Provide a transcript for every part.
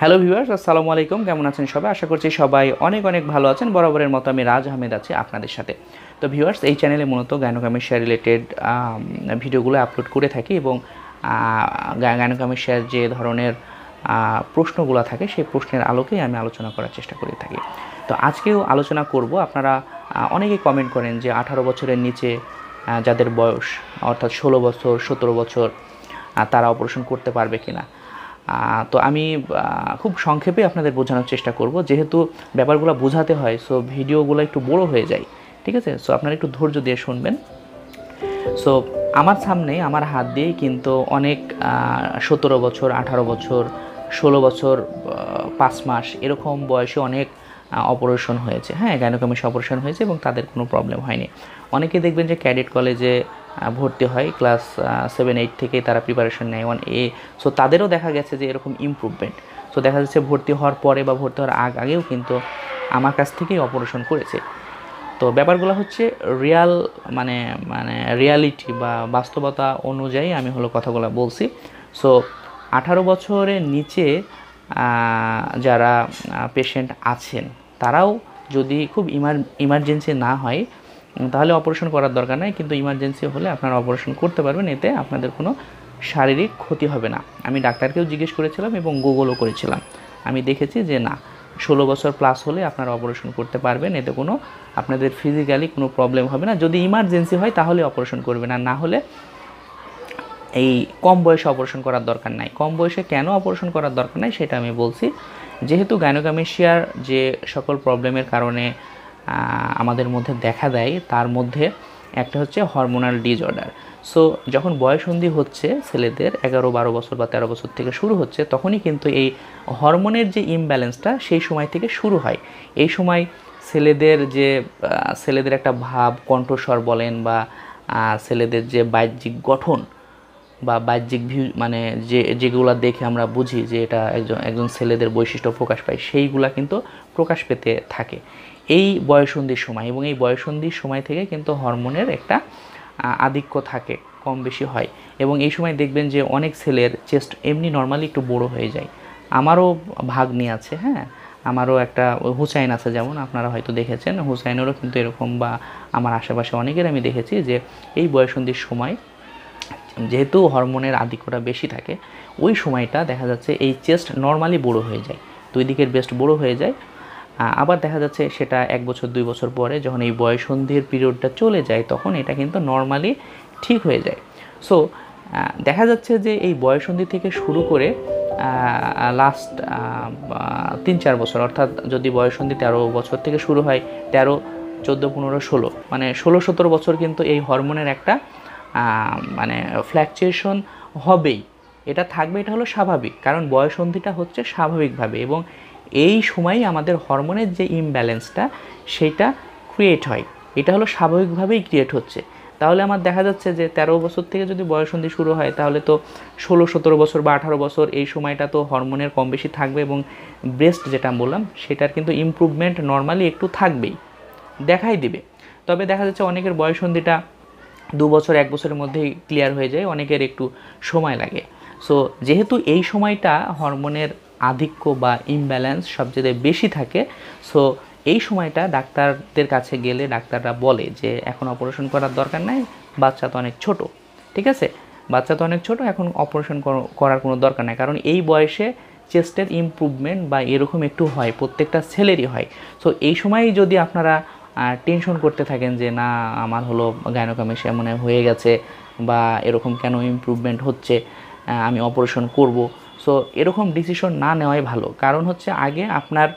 hello viewers আসসালামু আলাইকুম কেমন আছেন সবাই আশা করছি সবাই অনেক অনেক ভালো আছেন বরাবরের মতো আমি রাজ আহমেদ আছি আপনাদের সাথে তো ভিউয়ার্স এই চ্যানেলে মূলত গায়নকামেশিয়া রিলেটেড ভিডিওগুলো আপলোড করে থাকি এবং গায়নকামেশিয়ার যে ধরনের প্রশ্নগুলো থাকে সেই প্রশ্নের আলোকেই আমি আলোচনা করার চেষ্টা করে থাকি তো আজকেও আলোচনা করব আপনারা অনেকেই কমেন্ট করেন যে আঠারো বছরের নিচে যাদের বয়স অর্থাৎ ষোলো বছর সতেরো বছর তারা অপারেশন করতে পারবে কিনা না তো আমি খুব সংক্ষেপে আপনাদের বোঝানোর চেষ্টা করব যেহেতু ব্যাপারগুলো বোঝাতে হয় সো ভিডিওগুলো একটু বড় হয়ে যায় ঠিক আছে সো আপনারা একটু ধৈর্য দিয়ে শুনবেন সো আমার সামনে আমার হাত দিয়েই কিন্তু অনেক সতেরো বছর আঠারো বছর ষোলো বছর পাঁচ মাস এরকম বয়সে অনেক অপারেশন হয়েছে হ্যাঁ গাইনোকামিস অপারেশন হয়েছে এবং তাদের কোনো প্রবলেম হয়নি অনেকে দেখবেন যে ক্যাডেট কলেজে ভর্তি হয় ক্লাস সেভেন এইট থেকেই তারা প্রিপারেশন নেয় ওয়ান এ সো তাদেরও দেখা গেছে যে এরকম ইম্প্রুভমেন্ট সো দেখা যাচ্ছে ভর্তি হওয়ার পরে বা ভর্তি হওয়ার আগ আগেও কিন্তু আমার কাছ থেকেই অপারেশন করেছে তো ব্যাপারগুলো হচ্ছে রিয়াল মানে মানে রিয়ালিটি বা বাস্তবতা অনুযায়ী আমি হলো কথাগুলো বলছি সো আঠারো বছরের নিচে যারা পেশেন্ট আছেন তারাও যদি খুব ইমার ইমার্জেন্সি না হয় তাহলে অপারেশন করার দরকার নাই কিন্তু ইমার্জেন্সি হলে আপনারা অপারেশন করতে পারবেন এতে আপনাদের কোনো শারীরিক ক্ষতি হবে না আমি ডাক্তারকেও জিজ্ঞেস করেছিলাম এবং গুগলও করেছিলাম আমি দেখেছি যে না ষোলো বছর প্লাস হলে আপনারা অপারেশন করতে পারবেন এতে কোনো আপনাদের ফিজিক্যালি কোনো প্রবলেম হবে না যদি ইমার্জেন্সি হয় তাহলে অপারেশন করবেন আর না হলে এই কম বয়সে অপারেশন করার দরকার নাই কম বয়সে কেন অপারেশন করার দরকার নাই সেটা আমি বলছি যেহেতু গাইনোগামেশিয়ার যে সকল প্রবলেমের কারণে আমাদের মধ্যে দেখা দেয় তার মধ্যে একটা হচ্ছে হরমোনাল ডিজঅর্ডার সো যখন বয়সন্ধি হচ্ছে ছেলেদের এগারো বারো বছর বা তেরো বছর থেকে শুরু হচ্ছে তখনই কিন্তু এই হরমোনের যে ইমব্যালেন্সটা সেই সময় থেকে শুরু হয় এই সময় ছেলেদের যে ছেলেদের একটা ভাব কণ্ঠস্বর বলেন বা ছেলেদের যে বাহ্যিক গঠন বা বাহ্যিক ভিউ মানে যে যেগুলো দেখে আমরা বুঝি যে এটা একজন একজন ছেলেদের বৈশিষ্ট্য প্রকাশ পায় সেইগুলা কিন্তু প্রকাশ পেতে থাকে এই বয়সন্ধির সময় এবং এই বয়সন্ধির সময় থেকে কিন্তু হরমোনের একটা আধিক্য থাকে কম বেশি হয় এবং এই সময় দেখবেন যে অনেক ছেলের চেস্ট এমনি নর্মালি একটু বড় হয়ে যায় আমারও ভাগ্নি আছে হ্যাঁ আমারও একটা হুসাইন আছে যেমন আপনারা হয়তো দেখেছেন হুসাইনেরও কিন্তু এরকম বা আমার আশেপাশে অনেকের আমি দেখেছি যে এই বয়সন্ধির সময় যেহেতু হরমোনের আধিক্যটা বেশি থাকে ওই সময়টা দেখা যাচ্ছে এই চেস্ট নর্মালি বড় হয়ে যায় দুই দিকের বেস্ট বড় হয়ে যায় আবার দেখা যাচ্ছে সেটা এক বছর দুই বছর পরে যখন এই বয়সন্ধির পিরিয়ডটা চলে যায় তখন এটা কিন্তু নর্মালি ঠিক হয়ে যায় সো দেখা যাচ্ছে যে এই বয়সন্ধি থেকে শুরু করে লাস্ট তিন চার বছর অর্থাৎ যদি বয়সন্ধি তেরো বছর থেকে শুরু হয় তেরো চোদ্দো পনেরো ষোলো মানে ষোলো সতেরো বছর কিন্তু এই হরমোনের একটা মানে ফ্ল্যাকচুয়েশন হবেই এটা থাকবে এটা হলো স্বাভাবিক কারণ বয়সন্ধিটা হচ্ছে স্বাভাবিকভাবে এবং এই সময়ই আমাদের হরমোনের যে ইমব্যালেন্সটা সেটা ক্রিয়েট হয় এটা হলো স্বাভাবিকভাবেই ক্রিয়েট হচ্ছে তাহলে আমার দেখা যাচ্ছে যে তেরো বছর থেকে যদি বয়সন্ধি শুরু হয় তাহলে তো ষোলো সতেরো বছর বা আঠারো বছর এই সময়টা তো হরমোনের কম বেশি থাকবে এবং ব্রেস্ট যেটা বললাম সেটার কিন্তু ইম্প্রুভমেন্ট নর্মালি একটু থাকবেই দেখাই দিবে তবে দেখা যাচ্ছে অনেকের বয়সন্ধিটা দু বছর এক বছরের মধ্যেই ক্লিয়ার হয়ে যায় অনেকের একটু সময় লাগে সো যেহেতু এই সময়টা হরমোনের আধিক্য বা ইমব্যালেন্স সবচেয়ে বেশি থাকে সো এই সময়টা ডাক্তারদের কাছে গেলে ডাক্তাররা বলে যে এখন অপারেশন করার দরকার নাই বাচ্চা তো অনেক ছোট ঠিক আছে বাচ্চা তো অনেক ছোট এখন অপারেশন করার কোনো দরকার নাই কারণ এই বয়সে চেস্টের ইম্প্রুভমেন্ট বা এরকম একটু হয় প্রত্যেকটা ছেলেরই হয় সো এই সময়ই যদি আপনারা টেনশন করতে থাকেন যে না আমার হলো গায়নোকামেশিয়া মনে হয়ে গেছে বা এরকম কেন ইম্প্রুভমেন্ট হচ্ছে আমি অপারেশন করব সো এরকম ডিসিশন না নেওয়াই ভালো কারণ হচ্ছে আগে আপনার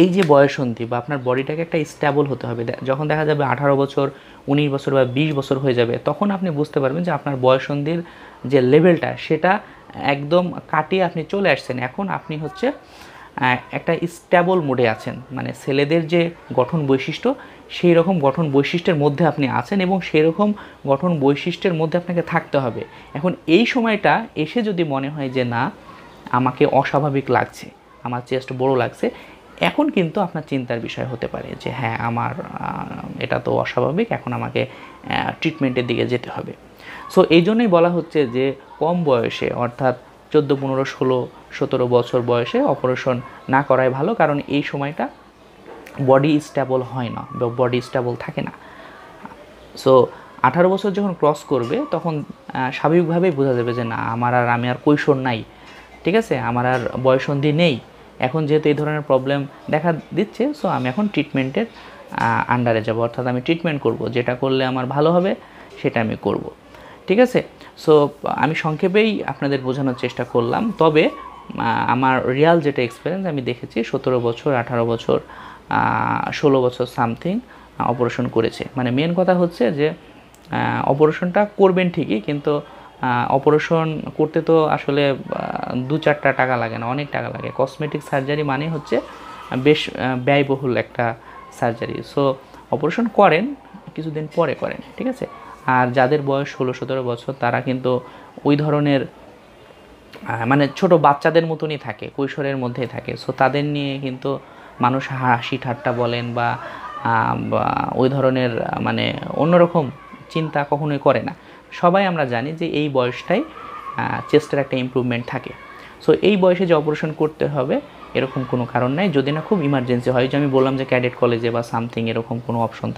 এই যে বয়সন্ধি বা আপনার বডিটাকে একটা স্ট্যাবল হতে হবে যখন দেখা যাবে আঠারো বছর উনিশ বছর বা বিশ বছর হয়ে যাবে তখন আপনি বুঝতে পারবেন যে আপনার বয়সন্ধির যে লেভেলটা সেটা একদম কাটিয়ে আপনি চলে আসছেন এখন আপনি হচ্ছে একটা স্ট্যাবল মোডে আছেন মানে ছেলেদের যে গঠন বৈশিষ্ট্য সেই রকম গঠন বৈশিষ্ট্যের মধ্যে আপনি আছেন এবং সেরকম গঠন বৈশিষ্ট্যের মধ্যে আপনাকে থাকতে হবে এখন এই সময়টা এসে যদি মনে হয় যে না আমাকে অস্বাভাবিক লাগছে আমার চেস্ট বড় লাগছে এখন কিন্তু আপনার চিন্তার বিষয় হতে পারে যে হ্যাঁ আমার এটা তো অস্বাভাবিক এখন আমাকে ট্রিটমেন্টের দিকে যেতে হবে সো এই জন্যই বলা হচ্ছে যে কম বয়সে অর্থাৎ চোদ্দো পনেরো ষোলো সতেরো বছর বয়সে অপারেশন না করাই ভালো কারণ এই সময়টা বডি স্টেবল হয় না বা বডি স্টেবল থাকে না সো আঠারো বছর যখন ক্রস করবে তখন স্বাভাবিকভাবেই বোঝা যাবে যে না আমার আর আমি আর কৈশোর নাই ঠিক আছে আমার আর বয়সন্ধি নেই এখন যেহেতু এই ধরনের প্রবলেম দেখা দিচ্ছে সো আমি এখন ট্রিটমেন্টের আন্ডারে যাব অর্থাৎ আমি ট্রিটমেন্ট করব যেটা করলে আমার ভালো হবে সেটা আমি করব ঠিক আছে সো আমি সংক্ষেপেই আপনাদের বোঝানোর চেষ্টা করলাম তবে আমার রিয়াল যেটা এক্সপিরিয়েন্স আমি দেখেছি সতেরো বছর আঠারো বছর ষোলো বছর সামথিং অপারেশন করেছে মানে মেন কথা হচ্ছে যে অপারেশনটা করবেন ঠিকই কিন্তু অপারেশন করতে তো আসলে দু চারটা টাকা লাগে না অনেক টাকা লাগে কসমেটিক সার্জারি মানে হচ্ছে বেশ ব্যয়বহুল একটা সার্জারি সো অপারেশন করেন কিছুদিন পরে করেন ঠিক আছে আর যাদের বয়স ষোলো সতেরো বছর তারা কিন্তু ওই ধরনের মানে ছোট বাচ্চাদের মতনই থাকে কৈশোরের মধ্যেই থাকে সো তাদের নিয়ে কিন্তু মানুষ হাসি ঠাট্টা বলেন বা ওই ধরনের মানে অন্যরকম চিন্তা কখনোই করে না সবাই আমরা জানি যে এই বয়সটাই চেস্টের একটা ইম্প্রুভমেন্ট থাকে সো এই বয়সে যে অপারেশন করতে হবে এরকম কোনো কারণ নাই যদি না খুব ইমার্জেন্সি হয় যে আমি বললাম যে ক্যাডেট কলেজে বা সামথিং এরকম কোনো অপশন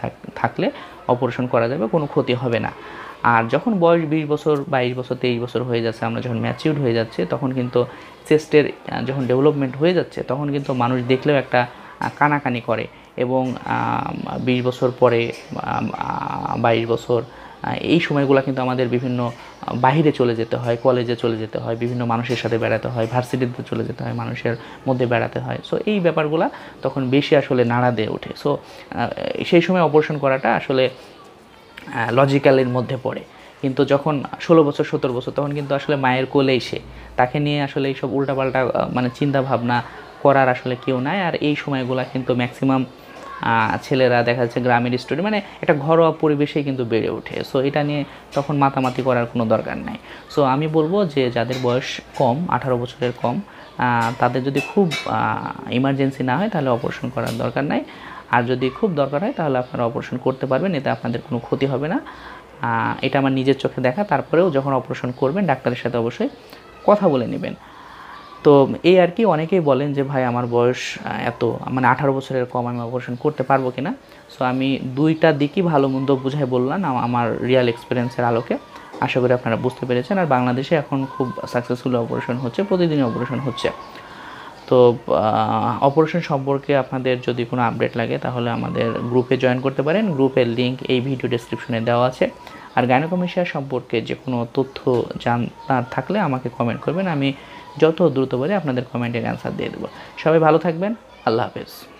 থাকলে অপারেশন করা যাবে কোনো ক্ষতি হবে না আর যখন বয়স বিশ বছর বাইশ বছর তেইশ বছর হয়ে যাচ্ছে আমরা যখন ম্যাচিউর হয়ে যাচ্ছে তখন কিন্তু চেস্টের যখন ডেভেলপমেন্ট হয়ে যাচ্ছে তখন কিন্তু মানুষ দেখলেও একটা কানাকানি করে এবং বিশ বছর পরে বাইশ বছর এই সময়গুলো কিন্তু আমাদের বিভিন্ন বাহিরে চলে যেতে হয় কলেজে চলে যেতে হয় বিভিন্ন মানুষের সাথে বেড়াতে হয় ভার্সিটিতে চলে যেতে হয় মানুষের মধ্যে বেড়াতে হয় সো এই ব্যাপারগুলো তখন বেশি আসলে নাড়া দিয়ে ওঠে সো সেই সময় অপারেশন করাটা আসলে লজিক্যালের মধ্যে পড়ে কিন্তু যখন ষোলো বছর সতেরো বছর তখন কিন্তু আসলে মায়ের কোলেই সে তাকে নিয়ে আসলে এইসব উল্টাপাল্টা মানে চিন্তা ভাবনা করার আসলে কেউ নাই আর এই সময়গুলো কিন্তু ম্যাক্সিমাম ছেলেরা দেখা যাচ্ছে গ্রামের স্টুডেন্ট মানে একটা ঘরোয়া পরিবেশেই কিন্তু বেড়ে ওঠে সো এটা নিয়ে তখন মাতামাতি করার কোনো দরকার নাই সো আমি বলবো যে যাদের বয়স কম আঠারো বছরের কম তাদের যদি খুব ইমার্জেন্সি না হয় তাহলে অপারেশন করার দরকার নাই আর যদি খুব দরকার হয় তাহলে আপনারা অপারেশন করতে পারবেন এতে আপনাদের কোনো ক্ষতি হবে না এটা আমার নিজের চোখে দেখা তারপরেও যখন অপারেশন করবেন ডাক্তারের সাথে অবশ্যই কথা বলে নেবেন তো এই আর কি অনেকেই বলেন যে ভাই আমার বয়স এত মানে আঠারো বছরের কম আমি অপারেশন করতে পারবো কিনা সো আমি দুইটা দিকই ভালো মন্দ বুঝাই বললাম আমার রিয়াল এক্সপিরিয়েন্সের আলোকে আশা করি আপনারা বুঝতে পেরেছেন আর বাংলাদেশে এখন খুব সাকসেসফুল অপারেশন হচ্ছে প্রতিদিনই অপারেশন হচ্ছে তো অপারেশন সম্পর্কে আপনাদের যদি কোনো আপডেট লাগে তাহলে আমাদের গ্রুপে জয়েন করতে পারেন গ্রুপের লিঙ্ক এই ভিডিও ডিসক্রিপশনে দেওয়া আছে আর গাইনোকমেশিয়া সম্পর্কে যে কোনো তথ্য জানার থাকলে আমাকে কমেন্ট করবেন আমি যত দ্রুত পারি আপনাদের কমেন্টের অ্যান্সার দিয়ে দেবো সবাই ভালো থাকবেন আল্লাহ হাফেজ